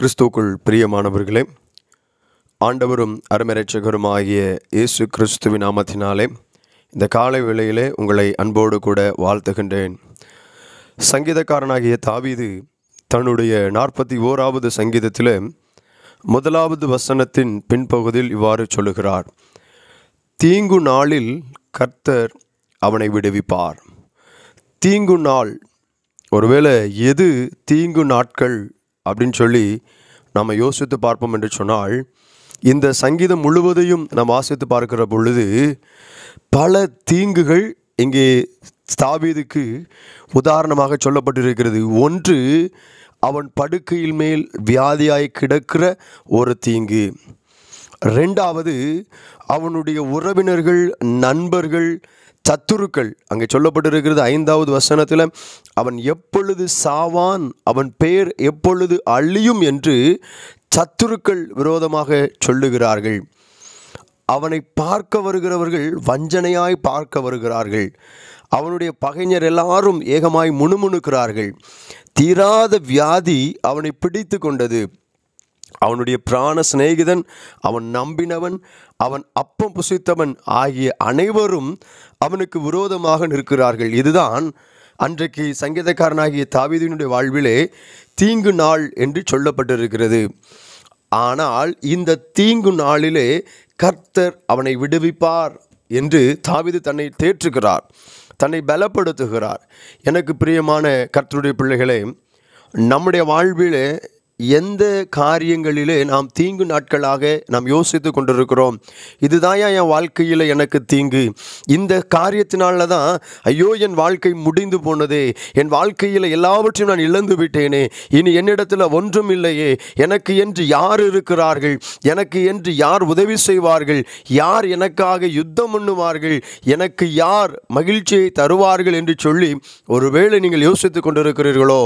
கிறிஸ்துவுக்குள் பிரியமானவர்களே ஆண்டவரும் அருமரட்சகரும் ஆகிய இயேசு கிறிஸ்துவின் நாமத்தினாலே இந்த காலை வேளையிலே உங்களை அன்போடு கூட வாழ்த்துகின்றேன் சங்கீதக்காரனாகிய தாவீது தன்னுடைய நாற்பத்தி ஓராவது சங்கீதத்தில் முதலாவது வசனத்தின் பின்பகுதியில் இவ்வாறு சொல்லுகிறார் தீங்கு நாளில் கர்த்தர் அவனை விடுவிப்பார் தீங்கு நாள் ஒருவேளை எது தீங்கு நாட்கள் அப்படின்னு சொல்லி நாம் யோசித்து பார்ப்போம் என்று சொன்னால் இந்த சங்கீதம் முழுவதையும் நாம் வாசித்து பார்க்கிற பொழுது பல தீங்குகள் இங்கே ஸ்தாபியதுக்கு உதாரணமாக சொல்லப்பட்டிருக்கிறது ஒன்று அவன் படுக்கையில் மேல் வியாதியாய் கிடக்கிற ஒரு தீங்கு ரெண்டாவது அவனுடைய உறவினர்கள் நண்பர்கள் சத்துருக்கள் அங்கே சொல்லப்பட்டிருக்கிறது ஐந்தாவது வசனத்தில் அவன் எப்பொழுது சாவான் அவன் பேர் எப்பொழுது அழியும் என்று சத்துருக்கள் விரோதமாக சொல்லுகிறார்கள் அவனை பார்க்க வருகிறவர்கள் வஞ்சனையாய் பார்க்க வருகிறார்கள் அவனுடைய பகைஞர் எல்லாரும் ஏகமாய் முணுமுணுக்கிறார்கள் தீராத வியாதி அவனை பிடித்து கொண்டது அவனுடைய பிராண சிநேகிதன் அவன் நம்பினவன் அவன் அப்பம் புசித்தவன் ஆகிய அனைவரும் அவனுக்கு விரோதமாக நிற்கிறார்கள் இதுதான் அன்றைக்கு சங்கீதக்காரனாகிய தாவீதினுடைய வாழ்விலே தீங்கு நாள் என்று சொல்லப்பட்டிருக்கிறது ஆனால் இந்த தீங்கு நாளிலே கர்த்தர் அவனை விடுவிப்பார் என்று தாவிது தன்னை தேற்றுகிறார் தன்னை பலப்படுத்துகிறார் எனக்கு பிரியமான கர்த்தருடைய பிள்ளைகளே நம்முடைய வாழ்விலே எந்த காரியங்களிலே நாம் தீங்கு நாட்களாக நாம் யோசித்து கொண்டிருக்கிறோம் இதுதான் என் வாழ்க்கையில் எனக்கு தீங்கு இந்த காரியத்தினால தான் ஐயோ என் வாழ்க்கை முடிந்து போனதே என் வாழ்க்கையில் எல்லாவற்றையும் நான் இழந்து விட்டேனே இனி என்னிடத்தில் ஒன்றும் இல்லையே எனக்கு என்று யார் இருக்கிறார்கள் எனக்கு என்று யார் உதவி செய்வார்கள் யார் எனக்காக யுத்தம் பண்ணுவார்கள் எனக்கு யார் மகிழ்ச்சியை தருவார்கள் என்று சொல்லி ஒருவேளை நீங்கள் யோசித்து கொண்டிருக்கிறீர்களோ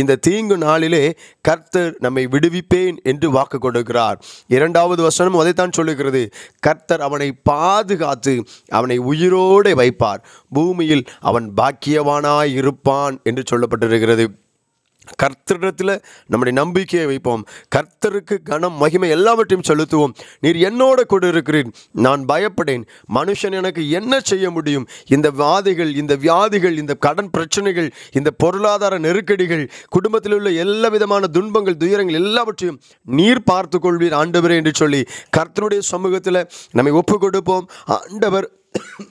இந்த தீங்கு நாளிலே கர்த்தர் கர்த்தர் நம்மை விடுவிப்பேன் என்று வாக்கு கொடுக்கிறார் இரண்டாவது வசனம் அதைத்தான் சொல்லுகிறது கர்த்தர் அவனை பாதுகாத்து அவனை உயிரோடு வைப்பார் பூமியில் அவன் பாக்கியவானாய் இருப்பான் என்று சொல்லப்பட்டிருக்கிறது கர்த்தரிடத்தில் நம்முடைய நம்பிக்கையை வைப்போம் கர்த்தருக்கு கனம் மகிமை எல்லாவற்றையும் செலுத்துவோம் நீர் என்னோட கூட இருக்கிறேன் நான் பயப்படேன் மனுஷன் எனக்கு என்ன செய்ய முடியும் இந்த வாதிகள் இந்த வியாதிகள் இந்த கடன் பிரச்சனைகள் இந்த பொருளாதார நெருக்கடிகள் குடும்பத்தில் உள்ள எல்லா விதமான துன்பங்கள் துயரங்கள் எல்லாவற்றையும் நீர் பார்த்து கொள்வீர் ஆண்டவரே என்று சொல்லி கர்த்தனுடைய சமூகத்தில் நம்மை ஒப்பு கொடுப்போம் ஆண்டவர்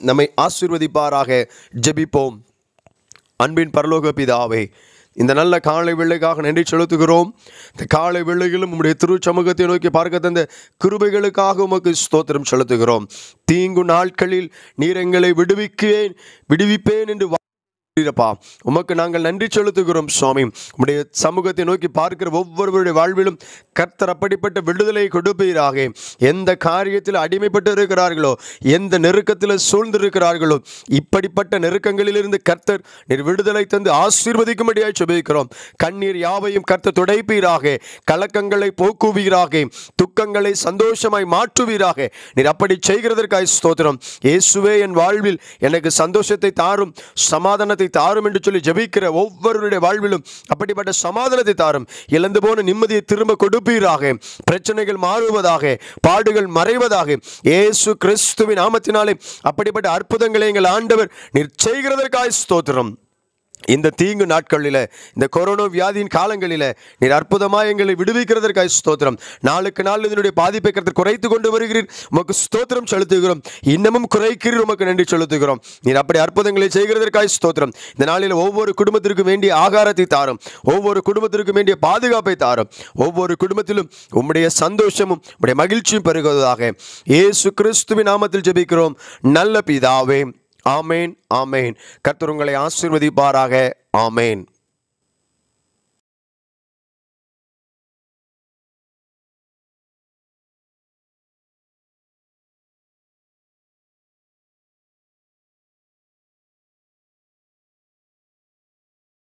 நம்மை ஆசீர்வதிப்பாராக ஜெபிப்போம் அன்பின் பரலோக பிதாவே இந்த நல்ல காலை வெள்ளைக்காக நன்றி செலுத்துகிறோம் இந்த காலை வெள்ளையிலும் உங்களுடைய திரு சமூகத்தை நோக்கி பார்க்க தந்த கிருபைகளுக்காக உமக்கு ஸ்தோத்திரம் செலுத்துகிறோம் தீங்கு நாட்களில் நீரங்களை எங்களை விடுவிக்குவேன் விடுவிப்பேன் என்று வீரப்பா உமக்கு நாங்கள் நன்றி செலுத்துகிறோம் சுவாமி உடைய சமூகத்தை நோக்கி பார்க்கிற ஒவ்வொருவருடைய வாழ்விலும் கர்த்தர் அப்படிப்பட்ட விடுதலை கொடுப்பீராக எந்த காரியத்தில் அடிமைப்பட்டு இருக்கிறார்களோ எந்த நெருக்கத்தில் சூழ்ந்திருக்கிறார்களோ இப்படிப்பட்ட நெருக்கங்களிலிருந்து கர்த்தர் நீர் விடுதலை தந்து ஆசீர்வதிக்கும்படியாய் சுபிக்கிறோம் கண்ணீர் யாவையும் கர்த்தர் துடைப்பீராக கலக்கங்களை போக்குவீராக துக்கங்களை சந்தோஷமாய் மாற்றுவீராக நீர் அப்படி செய்கிறதற்காக ஸ்தோத்திரம் இயேசுவே என் வாழ்வில் எனக்கு சந்தோஷத்தை தாரும் சமாதானத்தை சமாதானத்தை தாரும் என்று சொல்லி ஜபிக்கிற ஒவ்வொருடைய வாழ்விலும் அப்படிப்பட்ட சமாதானத்தை தாரும் இழந்து போன நிம்மதியை திரும்ப கொடுப்பீராக பிரச்சனைகள் மாறுவதாக பாடுகள் மறைவதாக இயேசு கிறிஸ்துவின் நாமத்தினாலே அப்படிப்பட்ட அற்புதங்களை எங்கள் ஆண்டவர் நிச்சயிக்கிறதற்காய் ஸ்தோத்திரம் இந்த தீங்கு நாட்களில் இந்த கொரோனா வியாதியின் காலங்களில் நீர் அற்புதமாக எங்களை விடுவிக்கிறதற்காக ஸ்தோத்திரம் நாளுக்கு நாள் இதனுடைய பாதிப்பை கருத்து குறைத்து கொண்டு வருகிறீர் உமக்கு ஸ்தோத்திரம் செலுத்துகிறோம் இன்னமும் குறைக்கிறீர் உமக்கு நன்றி செலுத்துகிறோம் நீர் அப்படி அற்புதங்களை செய்கிறதற்காக ஸ்தோத்திரம் இந்த நாளில் ஒவ்வொரு குடும்பத்திற்கும் வேண்டிய ஆகாரத்தை தாரும் ஒவ்வொரு குடும்பத்திற்கும் வேண்டிய பாதுகாப்பை தாரும் ஒவ்வொரு குடும்பத்திலும் உம்முடைய சந்தோஷமும் உம்முடைய மகிழ்ச்சியும் பெறுகிறதாக ஏசு கிறிஸ்துவின் நாமத்தில் ஜெபிக்கிறோம் நல்ல பிதாவே ஆமேன் ஆமேன் கத்துருங்களை ஆசிர்வதிப்பாராக ஆமேன்